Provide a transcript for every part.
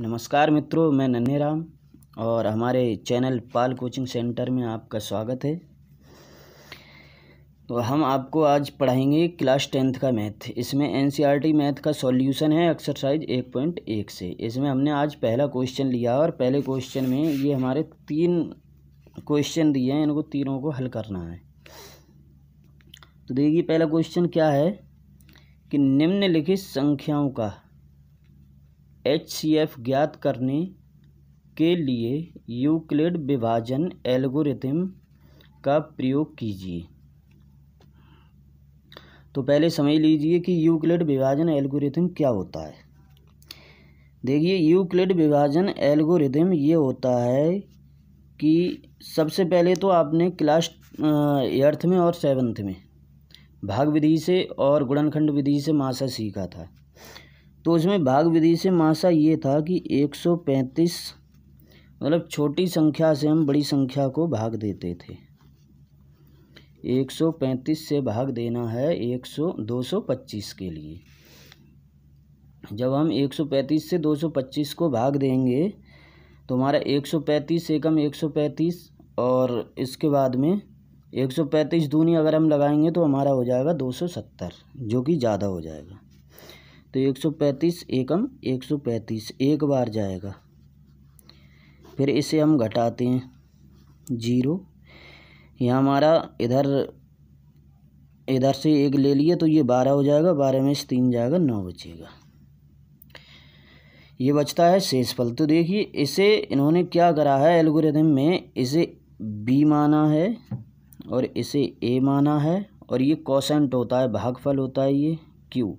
नमस्कार मित्रों मैं नन्हे राम और हमारे चैनल पाल कोचिंग सेंटर में आपका स्वागत है तो हम आपको आज पढ़ाएंगे क्लास टेंथ का मैथ इसमें एनसीईआरटी e मैथ का सॉल्यूशन है एक्सरसाइज एक पॉइंट एक से इसमें हमने आज पहला क्वेश्चन लिया और पहले क्वेश्चन में ये हमारे तीन क्वेश्चन दिए हैं इनको तीनों को हल करना है तो देखिए पहला क्वेश्चन क्या है कि निम्नलिखित संख्याओं का एच सी एफ ज्ञात करने के लिए यूक्लिड विभाजन एल्गोरिथम का प्रयोग कीजिए तो पहले समझ लीजिए कि यूक्लिड विभाजन एल्गोरिथम क्या होता है देखिए यूक्लिड विभाजन एल्गोरिथम ये होता है कि सबसे पहले तो आपने क्लास एर्थ में और सेवन्थ में भाग विधि से और गुणनखंड विधि से मासा सीखा था तो उसमें भाग विधि से मासा ये था कि 135 मतलब छोटी संख्या से हम बड़ी संख्या को भाग देते थे 135 से भाग देना है 100 225 के लिए जब हम 135 से 225 को भाग देंगे तो हमारा 135 से कम 135 और इसके बाद में 135 दूनी अगर हम लगाएंगे तो हमारा हो जाएगा 270 जो कि ज़्यादा हो जाएगा तो एक सौ पैंतीस एकम एक सौ पैंतीस एक बार जाएगा फिर इसे हम घटाते हैं जीरो यहाँ हमारा इधर इधर से एक ले लिए तो ये बारह हो जाएगा बारह में से तीन जाएगा नौ बचेगा ये बचता है शेष फल तो देखिए इसे इन्होंने क्या करा है एल्गोरिथम में इसे बी माना है और इसे ए माना है और ये कॉसेंट होता है भागफल होता है ये क्यू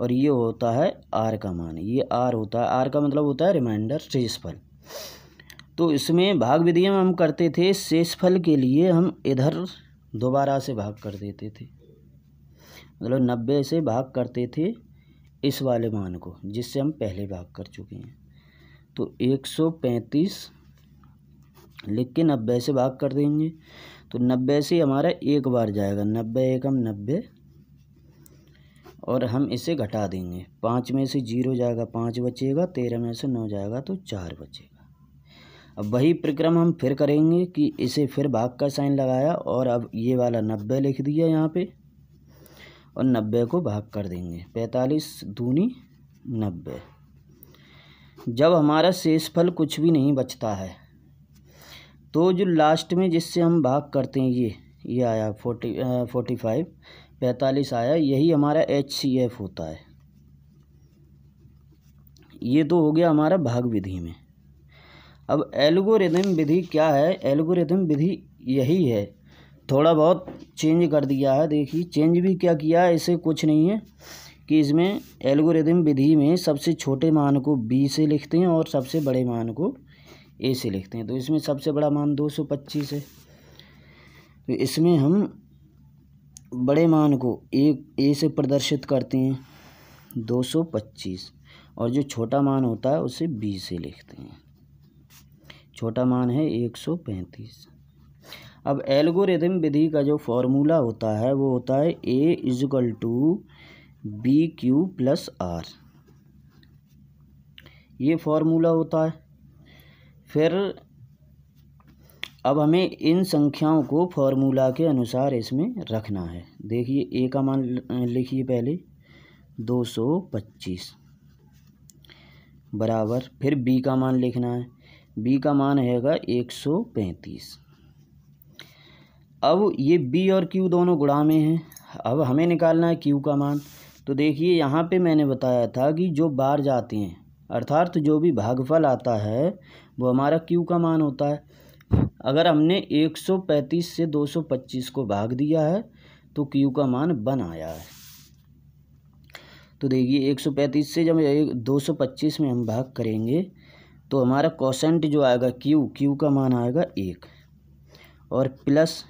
और ये होता है आर का मान ये आर होता है आर का मतलब होता है रिमाइंडर शेषफल तो इसमें भाग विधि में हम करते थे शेषफल के लिए हम इधर दोबारा से भाग कर देते थे मतलब नब्बे से भाग करते थे इस वाले मान को जिससे हम पहले भाग कर चुके हैं तो एक सौ पैंतीस लिख के नब्बे से भाग कर देंगे तो नब्बे से हमारा एक बार जाएगा नब्बे एक हम नब्बे और हम इसे घटा देंगे पाँच में से जीरो जाएगा पाँच बचेगा तेरह में से नौ जाएगा तो चार बचेगा अब वही प्रक्रम हम फिर करेंगे कि इसे फिर भाग का साइन लगाया और अब ये वाला नब्बे लिख दिया यहाँ पे और नब्बे को भाग कर देंगे पैंतालीस दूनी नब्बे जब हमारा शेषफल कुछ भी नहीं बचता है तो जो लास्ट में जिससे हम भाग करते हैं ये ये आया फोर्टी फोर्टी फाइव पैंतालीस आया यही हमारा एच सी एफ होता है ये तो हो गया हमारा भाग विधि में अब एल्गोरिथम विधि क्या है एल्गोरिथम विधि यही है थोड़ा बहुत चेंज कर दिया है देखिए चेंज भी क्या किया है इसे कुछ नहीं है कि इसमें एल्गोरिथम विधि में सबसे छोटे मान को बी से लिखते हैं और सबसे बड़े मान को ए से लिखते हैं तो इसमें सबसे बड़ा मान दो सौ पच्चीस है तो इसमें हम बड़े मान को एक ए से प्रदर्शित करते हैं दो सौ पच्चीस और जो छोटा मान होता है उसे बी से लिखते हैं छोटा मान है एक सौ पैंतीस अब एल्गोरिथम विधि का जो फॉर्मूला होता है वो होता है A equal to B Q plus R ये फॉर्मूला होता है फिर अब हमें इन संख्याओं को फॉर्मूला के अनुसार इसमें रखना है देखिए ए का मान लिखिए पहले दो सौ पच्चीस बराबर फिर बी का मान लिखना है बी का मान हैगा एक सौ पैंतीस अब ये बी और क्यू दोनों गुणा में हैं अब हमें निकालना है क्यू का मान तो देखिए यहाँ पे मैंने बताया था कि जो बार जाते हैं अर्थात जो भी भागफल आता है वो हमारा क्यू का मान होता है अगर हमने एक सौ पैंतीस से दो सौ पच्चीस को भाग दिया है तो क्यू का मान बन आया है तो देखिए एक सौ पैंतीस से जब दो सौ पच्चीस में हम भाग करेंगे तो हमारा कॉसेंट जो आएगा क्यू क्यू का मान आएगा एक और प्लस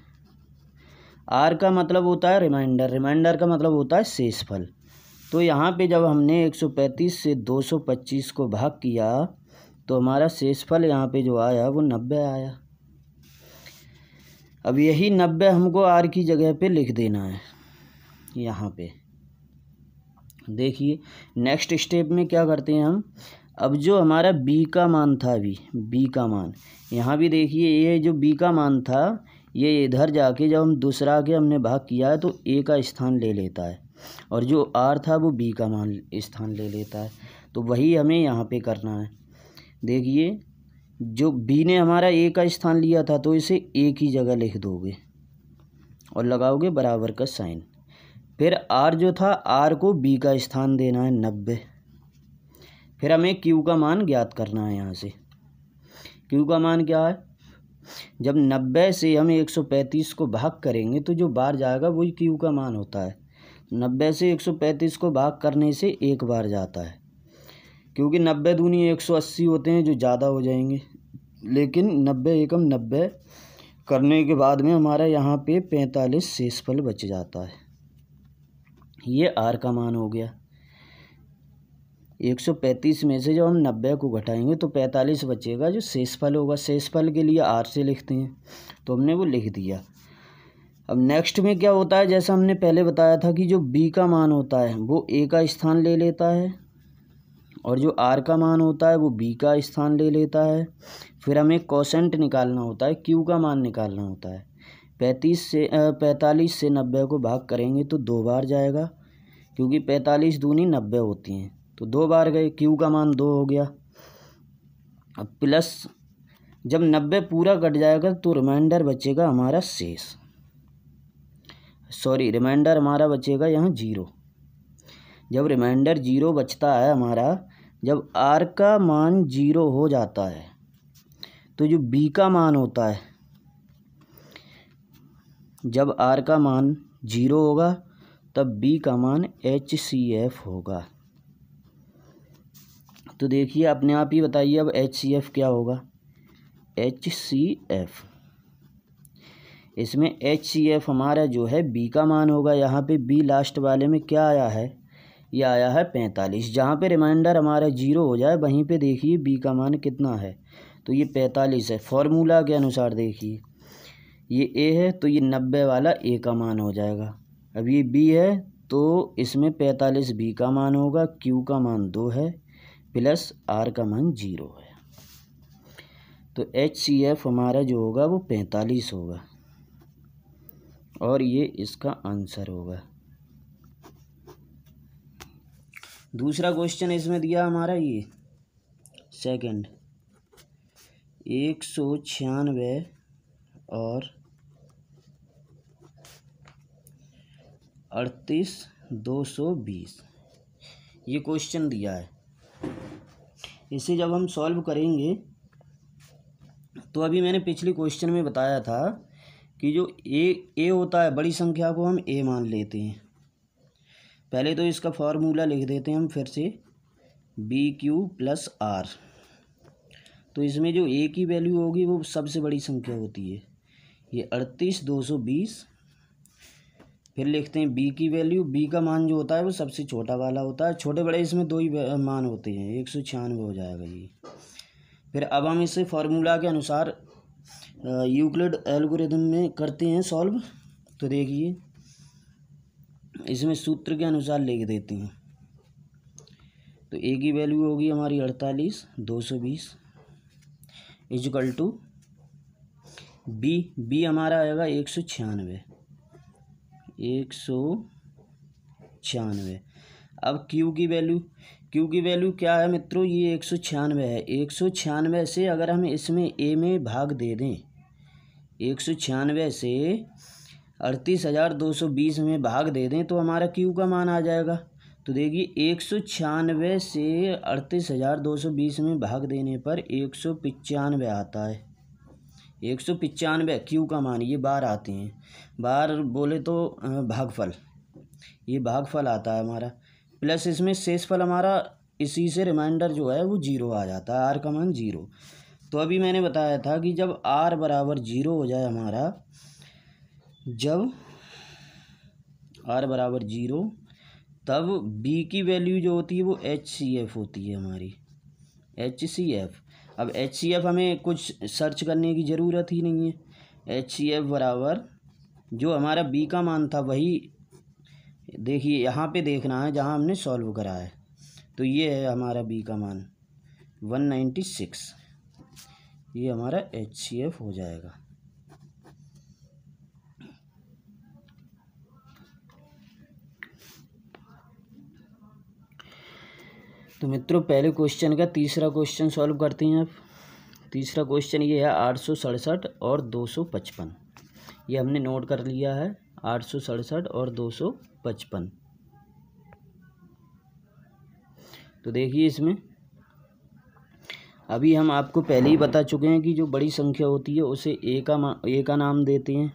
आर का मतलब होता है रिमाइंडर रिमाइंडर का मतलब होता है शेषफल तो यहाँ पे जब हमने 135 से 225 को भाग किया तो हमारा शेषफल यहाँ पे जो आया वो नब्बे आया अब यही नब्बे हमको आर की जगह पे लिख देना है यहाँ पे देखिए नेक्स्ट स्टेप में क्या करते हैं हम अब जो हमारा बी का मान था अभी बी का मान यहाँ भी देखिए ये जो बी का मान था ये इधर जाके जब हम दूसरा के हमने भाग किया है तो ए का स्थान ले लेता है और जो आर था वो बी का मान स्थान ले लेता है तो वही हमें यहाँ पे करना है देखिए जो बी ने हमारा ए का स्थान लिया था तो इसे ए की जगह लिख दोगे और लगाओगे बराबर का साइन फिर आर जो था आर को बी का स्थान देना है नब्बे फिर हमें क्यू का मान ज्ञात करना है यहाँ से क्यू का मान क्या है जब नब्बे से हम एक सौ पैंतीस को भाग करेंगे तो जो बार जाएगा वही क्यू का मान होता है नब्बे से एक सौ पैंतीस को भाग करने से एक बार जाता है क्योंकि नब्बे दूनी एक सौ अस्सी होते हैं जो ज़्यादा हो जाएंगे लेकिन नब्बे एकम नब्बे करने के बाद में हमारा यहाँ पे पैंतालीस शेषफल बच जाता है ये आर का मान हो गया एक सौ पैंतीस में से जब हम नब्बे को घटाएंगे तो पैंतालीस बचेगा जो शेषफल होगा शेषफल के लिए आर से लिखते हैं तो हमने वो लिख दिया अब नेक्स्ट में क्या होता है जैसा हमने पहले बताया था कि जो बी का मान होता है वो ए का स्थान ले लेता है और जो आर का मान होता है वो बी का स्थान ले लेता है फिर हमें कोसेंट निकालना होता है क्यू का मान निकालना होता है पैंतीस से पैंतालीस से नब्बे को भाग करेंगे तो दो बार जाएगा क्योंकि पैंतालीस दूनी नब्बे होती हैं तो दो बार गए क्यू का मान दो हो गया अब प्लस जब नब्बे पूरा कट जाएगा तो रिमाइंडर बचेगा हमारा शेष सॉरी रिमाइंडर हमारा बचेगा यहाँ जीरो जब रिमाइंडर जीरो बचता है हमारा जब आर का मान जीरो हो जाता है तो जो बी का मान होता है जब आर का मान जीरो होगा तब बी का मान एच सी एफ होगा तो देखिए अपने आप ही बताइए अब एच सी एफ क्या होगा एच सी एफ इसमें एच सी एफ हमारा जो है बी का मान होगा यहाँ पे बी लास्ट वाले में क्या आया है ये आया है पैंतालीस जहाँ पे रिमाइंडर हमारा जीरो हो जाए वहीं पे देखिए बी का मान कितना है तो ये पैंतालीस है फॉर्मूला के अनुसार देखिए ये ए है तो ये नब्बे वाला ए का मान हो जाएगा अब ये बी है तो इसमें पैंतालीस बी का मान होगा क्यू का मान दो है प्लस आर का मान जीरो है तो एच सी एफ हमारा जो होगा वो पैंतालीस होगा और ये इसका आंसर होगा दूसरा क्वेश्चन इसमें दिया हमारा ये सेकंड एक सौ छियानवे और अड़तीस दो सौ बीस ये क्वेश्चन दिया है इसे जब हम सॉल्व करेंगे तो अभी मैंने पिछले क्वेश्चन में बताया था कि जो ए ए होता है बड़ी संख्या को हम ए मान लेते हैं पहले तो इसका फार्मूला लिख देते हैं हम फिर से बी क्यू प्लस आर तो इसमें जो ए की वैल्यू होगी वो सबसे बड़ी संख्या होती है ये अड़तीस दो सौ बीस फिर लिखते हैं बी की वैल्यू बी का मान जो होता है वो सबसे छोटा वाला होता है छोटे बड़े इसमें दो ही मान होते हैं एक सौ छियानवे हो जाएगा ये फिर अब हम इसे फार्मूला के अनुसार यूक्लिड एल्गोरिथम में करते हैं सॉल्व तो देखिए इसमें सूत्र के अनुसार लिख देते हैं तो ए की वैल्यू होगी हमारी अड़तालीस दो सौ बीस इजकल टू बी बी हमारा आएगा एक सौ छियानवे एक सौ छियानवे अब क्यू की वैल्यू क्यू की वैल्यू क्या है मित्रों ये एक सौ छियानवे है एक सौ छियानवे से अगर हम इसमें ए में भाग दे दें एक सौ छियानवे से अड़तीस हज़ार दो सौ बीस में भाग दे दें तो हमारा क्यू का मान आ जाएगा तो देखिए एक सौ छियानवे से अड़तीस हज़ार दो सौ बीस में भाग देने पर एक सौ पचानवे आता है एक सौ पचानवे क्यू का मान ये बार आते हैं बार बोले तो भागफल ये भागफल आता है हमारा प्लस इसमें शेषफल हमारा इसी से रिमाइंडर जो है वो जीरो आ जाता है आर का मान जीरो तो अभी मैंने बताया था कि जब आर बराबर जीरो हो जाए हमारा जब आर बराबर जीरो तब बी की वैल्यू जो होती है वो एच सी एफ़ होती है हमारी एच सी एफ़ अब एच सी एफ़ हमें कुछ सर्च करने की ज़रूरत ही नहीं है एच सी एफ़ बराबर जो हमारा बी का मान था वही देखिए यहाँ पे देखना है जहाँ हमने सॉल्व करा है तो ये है हमारा बी का मान वन नाइन्टी सिक्स ये हमारा एच सी एफ़ हो जाएगा तो मित्रों पहले क्वेश्चन का तीसरा क्वेश्चन सॉल्व करते हैं आप तीसरा क्वेश्चन ये है आठ सौ सड़सठ और दो सौ पचपन ये हमने नोट कर लिया है आठ सौ सड़सठ और दो सौ पचपन तो देखिए इसमें अभी हम आपको पहले ही बता चुके हैं कि जो बड़ी संख्या होती है उसे ए का ए का नाम देते हैं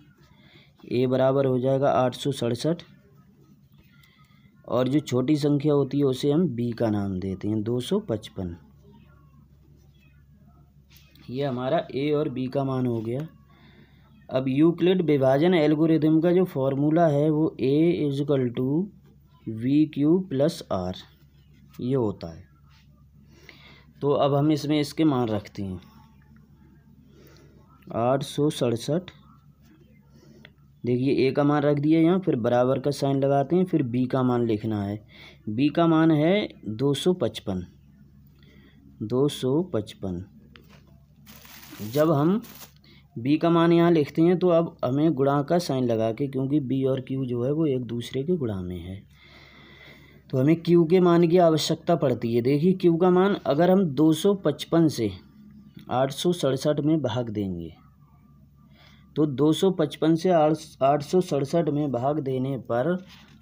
ए बराबर हो जाएगा आठ सौ सड़सठ और जो छोटी संख्या होती है उसे हम बी का नाम देते हैं दो सौ पचपन ये हमारा ए और बी का मान हो गया अब यूक्लिड विभाजन एल्गोरिदम का जो फॉर्मूला है वो A equal to V Q plus R ये होता है तो अब हम इसमें इसके मान रखते हैं आठ सौ सड़सठ देखिए ए का मान रख दिया यहाँ फिर बराबर का साइन लगाते हैं फिर बी का मान लिखना है बी का मान है दो सौ पचपन दो सौ पचपन जब हम बी का मान यहाँ लिखते हैं तो अब हमें गुणा का साइन लगा के क्योंकि बी और क्यू जो है वो एक दूसरे के गुणा में है तो हमें क्यू के मान की आवश्यकता पड़ती है देखिए क्यू का मान अगर हम 255 से आठ में भाग देंगे तो दो सौ पचपन से आठ सौ सड़सठ में भाग देने पर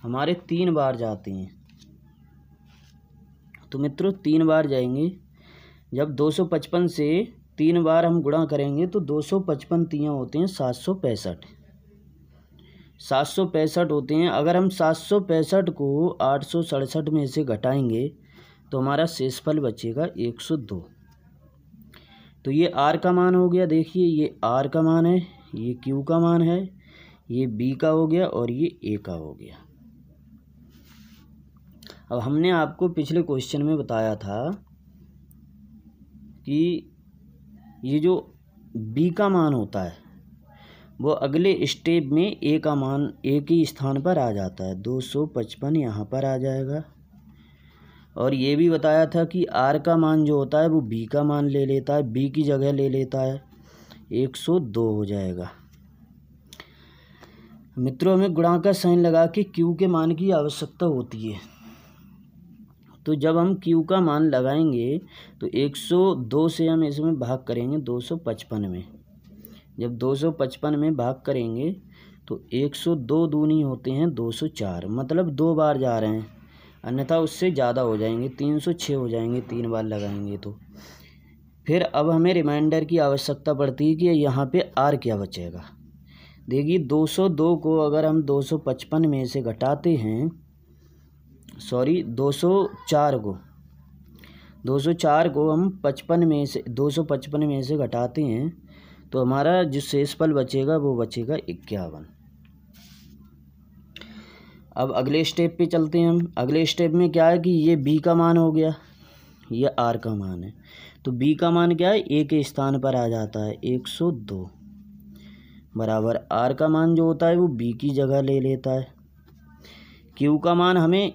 हमारे तीन बार जाते हैं तो मित्रों तीन बार जाएंगे जब दो सौ पचपन से तीन बार हम गुणा करेंगे तो दो सौ पचपन तीन होते हैं सात सौ पैंसठ सात सौ पैंसठ होते हैं अगर हम सात सौ पैंसठ को आठ सौ सड़सठ में से घटाएंगे तो हमारा शेषफल बचेगा एक सौ दो तो ये आर का मान हो गया देखिए ये आर का मान है ये Q का मान है ये बी का हो गया और ये ए का हो गया अब हमने आपको पिछले क्वेश्चन में बताया था कि ये जो बी का मान होता है वो अगले स्टेप में A का मान एक के स्थान पर आ जाता है दो सौ पचपन यहाँ पर आ जाएगा और ये भी बताया था कि आर का मान जो होता है वो बी का मान ले लेता है बी की जगह ले लेता है एक सौ दो हो जाएगा मित्रों हमें गुणा का साइन लगा के क्यू के मान की आवश्यकता होती है तो जब हम क्यू का मान लगाएंगे तो एक सौ दो से हम इसमें भाग करेंगे दो सौ पचपन में जब दो सौ पचपन में भाग करेंगे तो एक सौ दो दूनी होते हैं दो सौ चार मतलब दो बार जा रहे हैं अन्यथा उससे ज़्यादा हो जाएंगे तीन सौ छः हो जाएंगे तीन बार लगाएंगे तो फिर अब हमें रिमाइंडर की आवश्यकता पड़ती है कि यहाँ पे आर क्या बचेगा देखिए 202 को अगर हम 255 में से घटाते हैं सॉरी 204 को 204 को हम 55 में से 255 में से घटाते हैं तो हमारा जो शेषफल बचेगा वो बचेगा इक्यावन अब अगले स्टेप पे चलते हैं हम अगले स्टेप में क्या है कि ये बी का मान हो गया ये आर का मान है तो बी का मान क्या है ए के स्थान पर आ जाता है एक सौ दो बराबर आर का मान जो होता है वो बी की जगह ले लेता है क्यू का मान हमें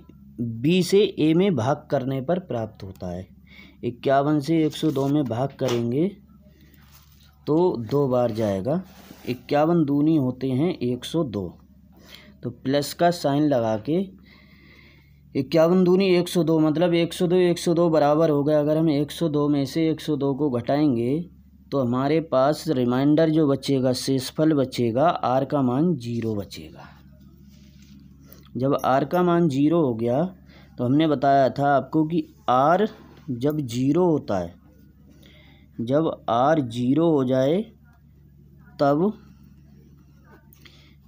बी से ए में भाग करने पर प्राप्त होता है इक्यावन से एक सौ दो में भाग करेंगे तो दो बार जाएगा इक्यावन दूनी होते हैं एक सौ दो तो प्लस का साइन लगा के इक्यावन दूनी एक सौ दो मतलब एक सौ दो एक सौ दो बराबर हो गया अगर हम एक सौ दो में से एक सौ दो को घटाएंगे तो हमारे पास रिमाइंडर जो बचेगा शेषफल बचेगा आर का मान जीरो बचेगा जब आर का मान जीरो हो गया तो हमने बताया था आपको कि आर जब जीरो होता है जब आर जीरो हो जाए तब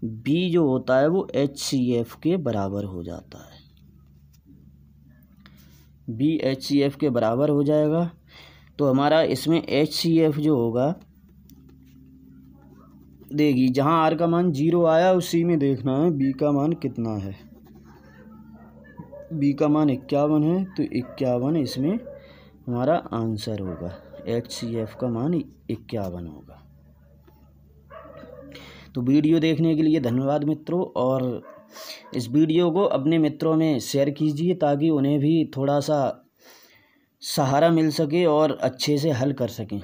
बी जो होता है वो एच सी एफ के बराबर हो जाता है बी एच सी एफ़ के बराबर हो जाएगा तो हमारा इसमें एच सी एफ़ जो होगा देगी जहाँ आर का मान जीरो आया उसी में देखना है बी का मान कितना है बी का मान इक्यावन है तो इक्यावन इसमें हमारा आंसर होगा एच सी एफ़ का मान इक्यावन होगा तो वीडियो देखने के लिए धन्यवाद मित्रों और इस वीडियो को अपने मित्रों में शेयर कीजिए ताकि उन्हें भी थोड़ा सा सहारा मिल सके और अच्छे से हल कर सकें